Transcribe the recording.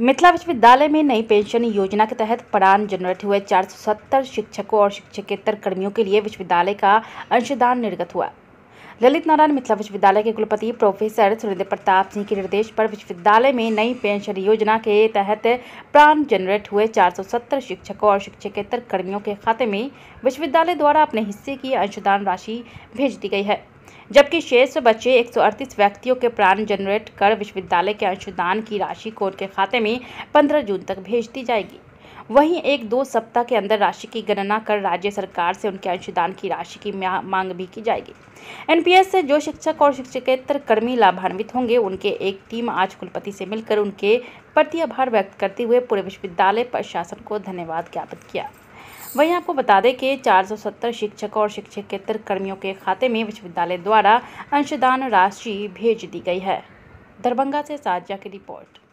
मिथिला विश्वविद्यालय में नई पेंशन योजना के तहत परान जनरेट हुए 470 शिक्षकों और शिक्षकेतर कर्मियों के लिए विश्वविद्यालय का अंशदान निर्गत हुआ ललित नारायण मिथिला विश्वविद्यालय के कुलपति प्रोफेसर सुरेंद्र प्रताप सिंह के निर्देश पर विश्वविद्यालय में नई पेंशन योजना के तहत प्राण जनरेट हुए 470 शिक्षकों और शिक्षकेतर कर्मियों के खाते में विश्वविद्यालय द्वारा अपने हिस्से की अंशदान राशि भेज दी गई है जबकि शेष बचे एक व्यक्तियों के प्राण जनरेट कर विश्वविद्यालय के अंशदान की राशि को उनके खाते में पंद्रह जून तक भेज दी जाएगी वहीं एक दो सप्ताह के अंदर राशि की गणना कर राज्य सरकार से उनके अंशदान की राशि की मांग भी की जाएगी एनपीएस से जो शिक्षक और शिक्षकेतर कर्मी लाभान्वित होंगे उनके एक टीम आज कुलपति से मिलकर उनके प्रति आभार व्यक्त करते हुए पूरे विश्वविद्यालय प्रशासन को धन्यवाद ज्ञापित किया वहीं आपको बता दें कि 470 शिक्षक और शिक्षकेतर कर्मियों के खाते में विश्वविद्यालय द्वारा अंशदान राशि भेज दी गई है दरभंगा से साजा की रिपोर्ट